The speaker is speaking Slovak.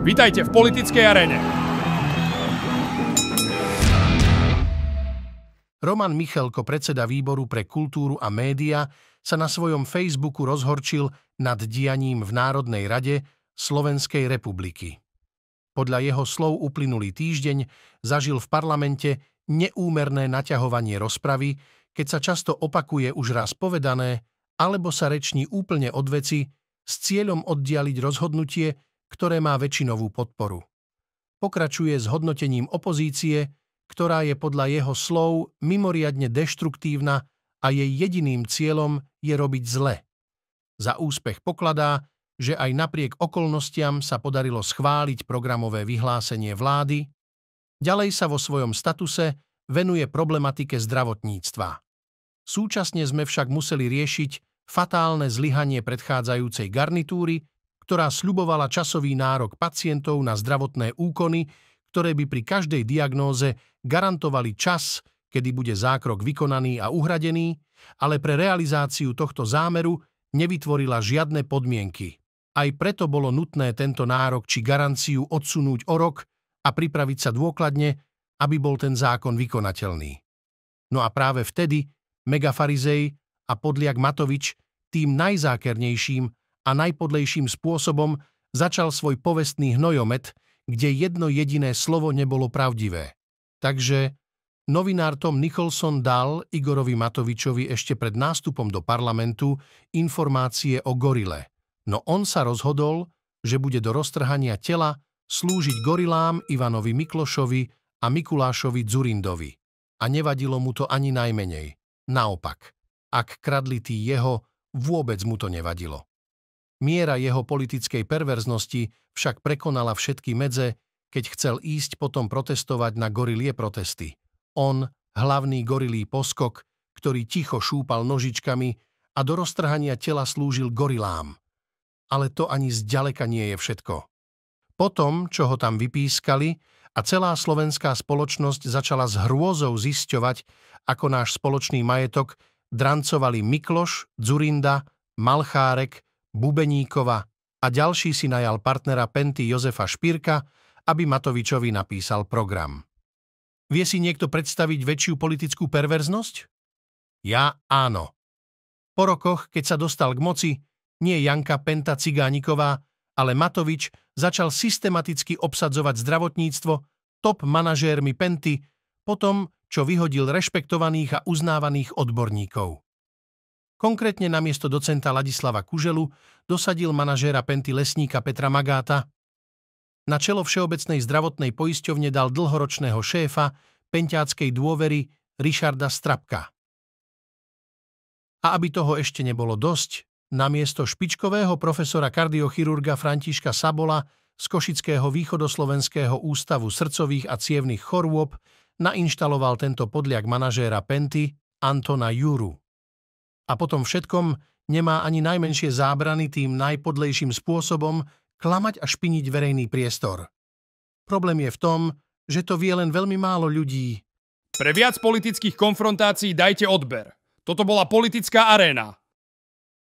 Vítajte v politickej arene. Roman Michalko, predseda výboru pre kultúru a média, sa na svojom Facebooku rozhorčil nad dianím v Národnej rade Slovenskej republiky. Podľa jeho slov uplynulý týždeň zažil v parlamente neúmerné naťahovanie rozpravy, keď sa často opakuje už raz povedané, alebo sa reční úplne od veci s cieľom oddialiť rozhodnutie, ktoré má väčšinovú podporu. Pokračuje s hodnotením opozície, ktorá je podľa jeho slov mimoriadne deštruktívna a jej jediným cieľom je robiť zle. Za úspech pokladá, že aj napriek okolnostiam sa podarilo schváliť programové vyhlásenie vlády, ďalej sa vo svojom statuse venuje problematike zdravotníctva. Súčasne sme však museli riešiť fatálne zlyhanie predchádzajúcej garnitúry ktorá sľubovala časový nárok pacientov na zdravotné úkony, ktoré by pri každej diagnóze garantovali čas, kedy bude zákrok vykonaný a uhradený, ale pre realizáciu tohto zámeru nevytvorila žiadne podmienky. Aj preto bolo nutné tento nárok či garanciu odsunúť o rok a pripraviť sa dôkladne, aby bol ten zákon vykonateľný. No a práve vtedy megafarizej a podliak Matovič tým najzákernejším a najpodlejším spôsobom začal svoj povestný hnojomet, kde jedno jediné slovo nebolo pravdivé. Takže novinár Tom Nicholson dal Igorovi Matovičovi ešte pred nástupom do parlamentu informácie o gorile, no on sa rozhodol, že bude do roztrhania tela slúžiť gorilám Ivanovi Miklošovi a Mikulášovi Dzurindovi. A nevadilo mu to ani najmenej. Naopak, ak kradli tí jeho, vôbec mu to nevadilo. Miera jeho politickej perverznosti však prekonala všetky medze, keď chcel ísť potom protestovať na gorilie protesty. On, hlavný gorilí poskok, ktorý ticho šúpal nožičkami a do roztrhania tela slúžil gorilám. Ale to ani zďaleka nie je všetko. Potom, čo ho tam vypískali, a celá slovenská spoločnosť začala s hrôzou zisťovať, ako náš spoločný majetok drancovali Mikloš, Dzurinda, Malchárek, Bubeníkova a ďalší si najal partnera Penty Jozefa Špírka, aby Matovičovi napísal program. Vie si niekto predstaviť väčšiu politickú perverznosť? Ja áno. Po rokoch, keď sa dostal k moci, nie Janka Penta Cigániková, ale Matovič začal systematicky obsadzovať zdravotníctvo top manažérmi Penty, potom, čo vyhodil rešpektovaných a uznávaných odborníkov. Konkrétne namiesto docenta Ladislava Kuželu dosadil manažéra Penty lesníka Petra Magáta. Na čelo Všeobecnej zdravotnej poisťovne dal dlhoročného šéfa Pentiáckej dôvery Richarda Strapka. A aby toho ešte nebolo dosť, namiesto špičkového profesora kardiochirurga Františka Sabola z Košického východoslovenského ústavu srdcových a cievných chorôb nainštaloval tento podliak manažéra Penty Antona Juru a potom všetkom nemá ani najmenšie zábrany tým najpodlejším spôsobom klamať a špiniť verejný priestor. Problém je v tom, že to vie len veľmi málo ľudí. Pre viac politických konfrontácií dajte odber. Toto bola politická aréna.